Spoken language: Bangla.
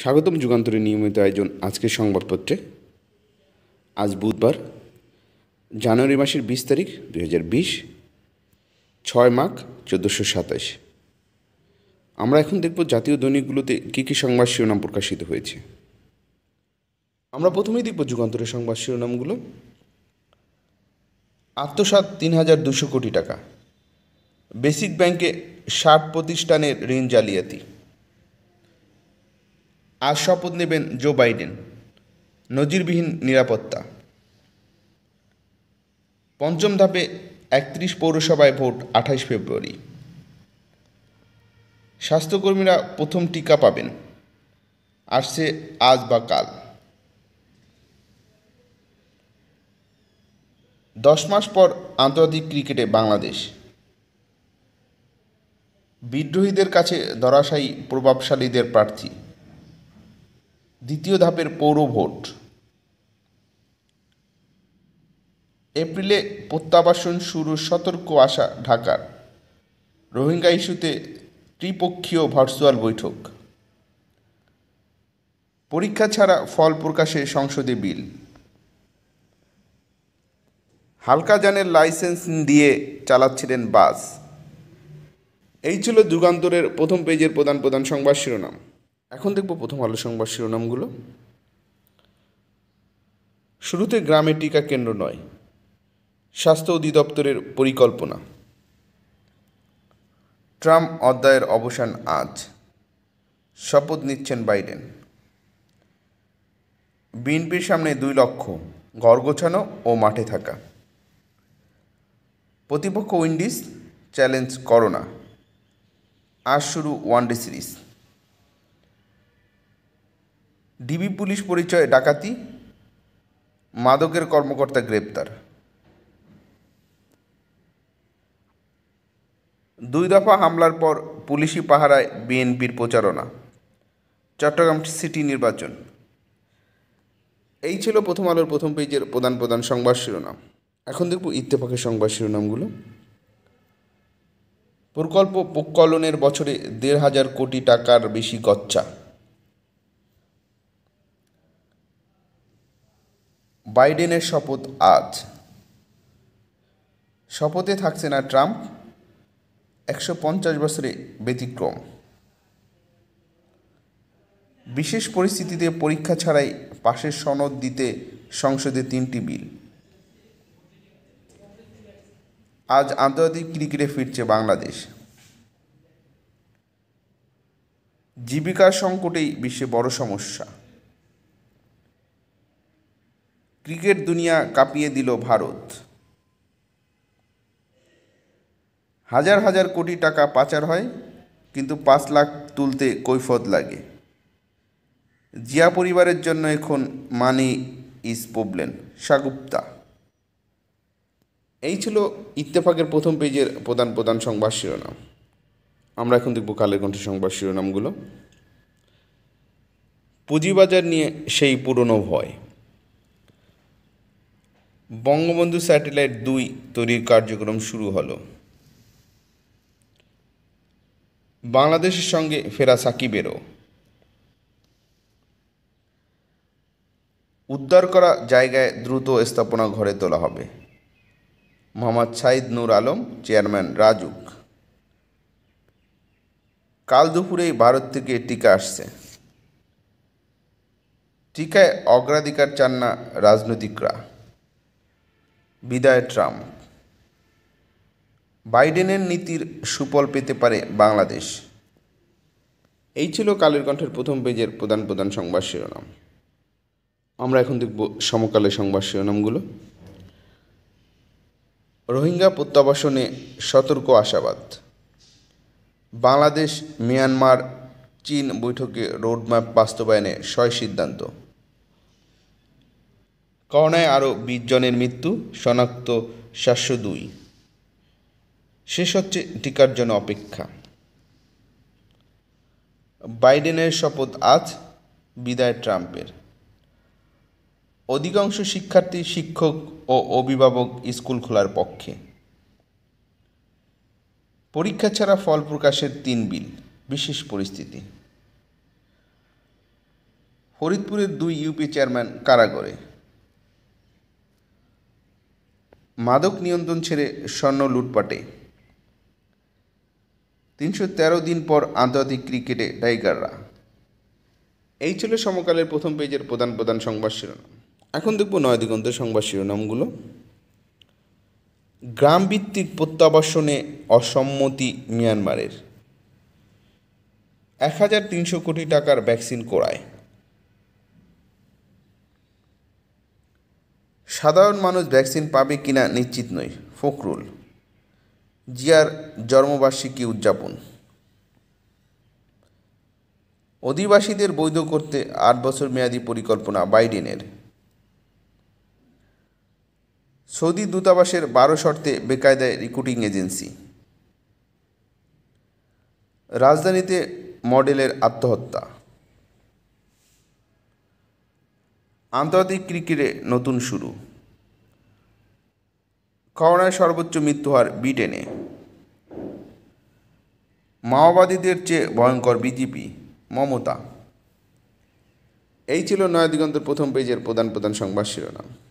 স্বাগতম যুগান্তরের নিয়মিত আয়োজন আজকের সংবাদপত্রে আজ বুধবার জানুয়ারি মাসের বিশ তারিখ দুই হাজার বিশ ছয় মাঘ চোদ্দোশো সাতাশ আমরা এখন দেখব জাতীয় দৈনিকগুলোতে কী কী সংবাদ শিরোনাম প্রকাশিত হয়েছে আমরা প্রথমেই দেখব যুগান্তরের সংবাদ শিরোনামগুলো আত্মসাত তিন হাজার দুশো কোটি টাকা বেসিক ব্যাংকে ষাট প্রতিষ্ঠানের ঋণ জালিয়াতি আজ শপথ নেবেন জো বাইডেন নজিরবিহীন নিরাপত্তা পঞ্চম ধাপে একত্রিশ পৌরসভায় ভোট আঠাশ ফেব্রুয়ারি স্বাস্থ্যকর্মীরা প্রথম টিকা পাবেন আসছে আজ বা কাল দশ মাস পর আন্তর্জাতিক ক্রিকেটে বাংলাদেশ বিদ্রোহীদের কাছে ধরাশায়ী প্রভাবশালীদের প্রার্থী দ্বিতীয় ধাপের পৌর ভোট এপ্রিলে প্রত্যাবাসন শুরু সতর্ক আশা ঢাকার রোহিঙ্গা ইস্যুতে ত্রিপক্ষীয় ভার্চুয়াল বৈঠক পরীক্ষা ছাড়া ফল প্রকাশে সংসদে বিল হালকা যানের লাইসেন্স দিয়ে চালাচ্ছিলেন বাস এই ছিল যুগান্তরের প্রথম পেজের প্রধান প্রধান সংবাদ শিরোনাম এখন দেখব প্রথম আলো সংবাদ শিরোনামগুলো শুরুতে গ্রামে টিকা কেন্দ্র নয় স্বাস্থ্য অধিদপ্তরের পরিকল্পনা ট্রাম্প অধ্যায়ের অবসান আজ শপথ নিচ্ছেন বাইডেন বিএনপির সামনে দুই লক্ষ ঘর গোছানো ও মাঠে থাকা প্রতিপক্ষ উইন্ডিজ চ্যালেঞ্জ করোনা আজ শুরু ওয়ানডে সিরিজ ডিবি পুলিশ পরিচয়ে ডাকাতি মাদকের কর্মকর্তা গ্রেপ্তার দুই দফা হামলার পর পুলিশি পাহারায় বিএনপির প্রচারণা চট্টগ্রাম সিটি নির্বাচন এই ছিল প্রথম আলোর প্রথম পেজের প্রধান প্রধান সংবাদ শিরোনাম এখন দেখব ইত্তেফাকের সংবাদ শিরোনামগুলো প্রকল্প প্রকলনের বছরে দেড় হাজার কোটি টাকার বেশি গচ্ছা বাইডেনের শপথ আজ শপথে থাকছে না ট্রাম্প একশো পঞ্চাশ বছরে ব্যতিক্রম বিশেষ পরিস্থিতিতে পরীক্ষা ছাড়াই পাশের সনদ দিতে সংসদে তিনটি বিল আজ আন্তর্জাতিক ক্রিকেটে ফিরছে বাংলাদেশ জীবিকার সংকটেই বিশ্বে বড় সমস্যা ক্রিকেট দুনিয়া কাঁপিয়ে দিল ভারত হাজার হাজার কোটি টাকা পাচার হয় কিন্তু পাঁচ লাখ তুলতে কৈফত লাগে জিয়া পরিবারের জন্য এখন মানি ইজ প্রবলেম সাগুপ্তা এই ছিল ইত্তেফাকের প্রথম পেজের প্রধান প্রধান সংবাদ শিরোনাম আমরা এখন দেখব কালের কণ্ঠ সংবাদ শিরোনামগুলো পুঁজিবাজার নিয়ে সেই পুরনো ভয় বঙ্গবন্ধু স্যাটেলাইট দুই তৈরির কার্যক্রম শুরু হলো বাংলাদেশের সঙ্গে ফেরা সাকিবেরও উদ্ধার করা জায়গায় দ্রুত স্থাপনা ঘরে তোলা হবে মোহাম্মদ সাইদ নূর আলম চেয়ারম্যান রাজুক কাল দুপুরেই ভারত থেকে টিকা আসছে টিকায় অগ্রাধিকার চান না রাজনৈতিকরা বিদায় ট্রাম্প বাইডেনের নীতির সুফল পেতে পারে বাংলাদেশ এই ছিল কালের কণ্ঠের প্রথম পেজের প্রধান প্রধান সংবাদ শিরোনাম আমরা এখন দেখব সমকালের সংবাদ শিরোনামগুলো রোহিঙ্গা প্রত্যাবাসনে সতর্ক আশাবাদ বাংলাদেশ মিয়ানমার চীন বৈঠকে রোডম্যাপ বাস্তবায়নে ছয় সিদ্ধান্ত করোনায় আরও বিশ জনের মৃত্যু শনাক্ত সাতশো দুই শেষ হচ্ছে টিকার জন্য অপেক্ষা বাইডেনের শপথ আজ বিদায় ট্রাম্পের অধিকাংশ শিক্ষার্থী শিক্ষক ও অভিভাবক স্কুল খোলার পক্ষে পরীক্ষা ছাড়া ফল প্রকাশের তিন বিল বিশেষ পরিস্থিতি ফরিদপুরের দুই ইউপি চেয়ারম্যান কারাগরে মাদক নিয়ন্ত্রণ ছেড়ে স্বর্ণ লুটপাটে তিনশো তেরো দিন পর আন্তর্জাতিক ক্রিকেটে টাইগাররা এই ছিল সমকালের প্রথম পেজের প্রধান প্রধান সংবাদ শিরোনাম এখন দেখব নয় দিগন্তের সংবাদ শিরোনামগুলো গ্রামভিত্তিক প্রত্যাবাসনে অসম্মতি মিয়ানমারের এক হাজার তিনশো কোটি টাকার ভ্যাকসিন করায় সাধারণ মানুষ ভ্যাকসিন পাবে কিনা নিশ্চিত নয় ফখরুল জিয়ার জন্মবার্ষিকী উদযাপন অধিবাসীদের বৈধ করতে আট বছর মেয়াদী পরিকল্পনা বাইডেনের সৌদি দূতাবাসের বারো শর্তে বেকায়দায় রিক্রুটিং এজেন্সি রাজধানীতে মডেলের আত্মহত্যা আন্তর্জাতিক ক্রিকেটে নতুন শুরু করোনায় সর্বোচ্চ মৃত্যু হার ব্রিটেনে মাওবাদীদের চেয়ে ভয়ঙ্কর বিজেপি মমতা এই ছিল নয়া দিগন্তের প্রথম পেজের প্রধান প্রধান সংবাদ শিরোনাম